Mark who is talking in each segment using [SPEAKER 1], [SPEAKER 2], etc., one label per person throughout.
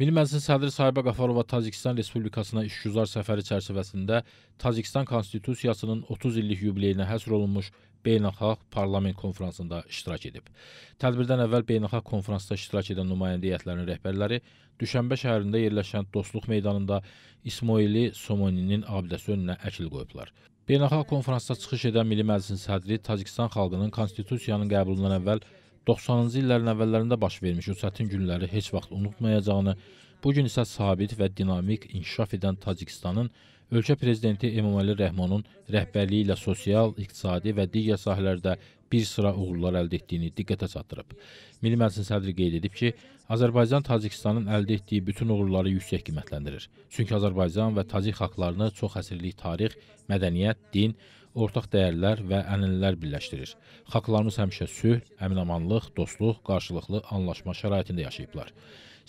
[SPEAKER 1] Milli Məclisin sədri Sahibə Qafarova Tacikistan Respublikasına işgüzar səfəri çərçivəsində Tacikistan Konstitusiyasının 30 illik yubileyinə həsr olunmuş Beynəlxalq Parlament konfransında iştirak edib. Tədbirdən əvvəl Beynəlxalq konfransda iştirak edən nümayəndə heyətlərinin rəhbərləri Düşənbə şəhərində yerləşən Dostluq meydanında İsmoili Somoninin abidəsi önünə əkil qoyublar. Beynəlxalq konfransda çıxış edən Milli Məclisin sədri Tacikistan xalqının konstitusiyanın qəbulundan əvvəl 90-cı illərin əvvəllərində baş vermiş o çətin günləri heç vaxt unutmayacağını, bu gün isə sabit və dinamik inkişaf edən Tacikistanın ölkə prezidenti İmamoğlu Rəhmanın rəhbərliyi ilə sosial, iqtisadi və digər sahələrdə bir sıra uğurlar əldə etdiyini diqqətə çatdırıb. Milli Məclisin sədri qeyd edib ki, Azərbaycan Tacikistanın əldə etdiyi bütün uğurları yüksək qiymətləndirir. Çünki Azərbaycan və Tacik xalqlarını çox əsrlik tarix, mədəniyyət, din, ortaq dəyərlər və ənənələr birləşdirir. Xalqlarımız həmişə sülh, əminamanlıq, dostluq, qarşılıqlı anlaşma şəraitində yaşayıblar.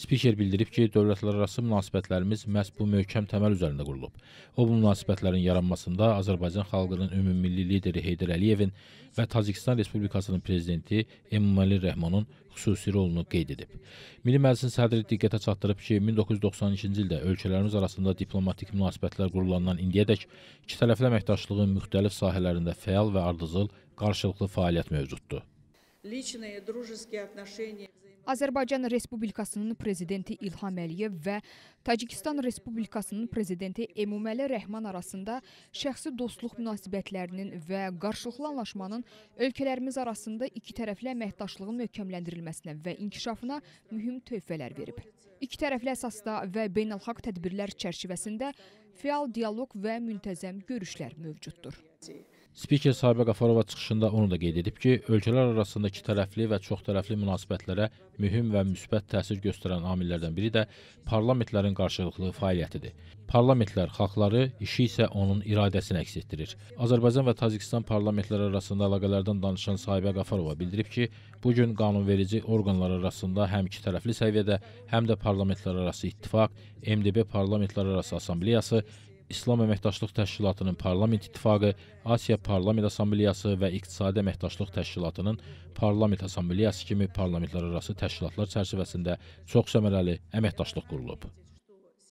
[SPEAKER 1] Spiker bildirib ki, dövlətlərarası münasibətlərimiz məhz bu möhkəm təməl üzərində qurulub. O, bu münasibətlərin yaranmasında Azərbaycan xalqının ümummilli lideri Heydər Əliyevin və Tacikistan Respublikasının prezidenti Emomali Rəhmanın xüsusi rolunu qeyd edib. Milli Məclisin sədri diqqətə çatdırıb ki, 1992-ci ildə ölkələrimiz arasında diplomatik münasibətlər qurulandan indiyədək iki tərəfli əməkdaşlığın müxtəlif sahələrində fəal və ardıcıl qarşılıqlı fəaliyyət mövcuddur.
[SPEAKER 2] Личные дружеские отношения Azərbaycan Respublikasının prezidenti İlham Əliyev və Tacikistan Respublikasının prezidenti Emomali Rəhman arasında şəxsi dostluq münasibətlərinin və qarşılıqlı anlaşmanın ölkələrimiz arasında iki tərəfli əməkdaşlığın möhkəmləndirilməsinə və inkişafına mühüm tövbələr verib. İki tərəfli əsasda və beynəlxalq tədbirlər çərçivəsində fəal dialoq və müntəzəm görüşlər mövcuddur.
[SPEAKER 1] Spiker Sabirə Qafarova çıxışında onu da qeyd edib ki, ölkələr arasında ikitərəfli və çoxtərəfli münasibətlərə mühüm və müsbət təsir göstərən amillərdən biri də parlamentlərin qarşılıqlı fəaliyyətidir. Parlamentlər xalqları, işi isə onun iradəsini əks etdirir. Azərbaycan və Tacikistan parlamentləri arasında əlaqələrdən danışan Sabirə Qafarova bildirib ki, bu gün qanunverici orqanlar arasında həm ikitərəfli səviyyədə, həm də parlamentlər arası ittifaq, MDB parlamentlər arası assambleyası, İslam Əməkdaşlıq Təşkilatının Parlament İttifaqı, Asiya Parlament Assambleyası və İqtisadi Əməkdaşlıq Təşkilatının Parlament Assambleyası kimi parlamentlərarası təşkilatlar çərçivəsində çox səmərəli əməkdaşlıq qurulub.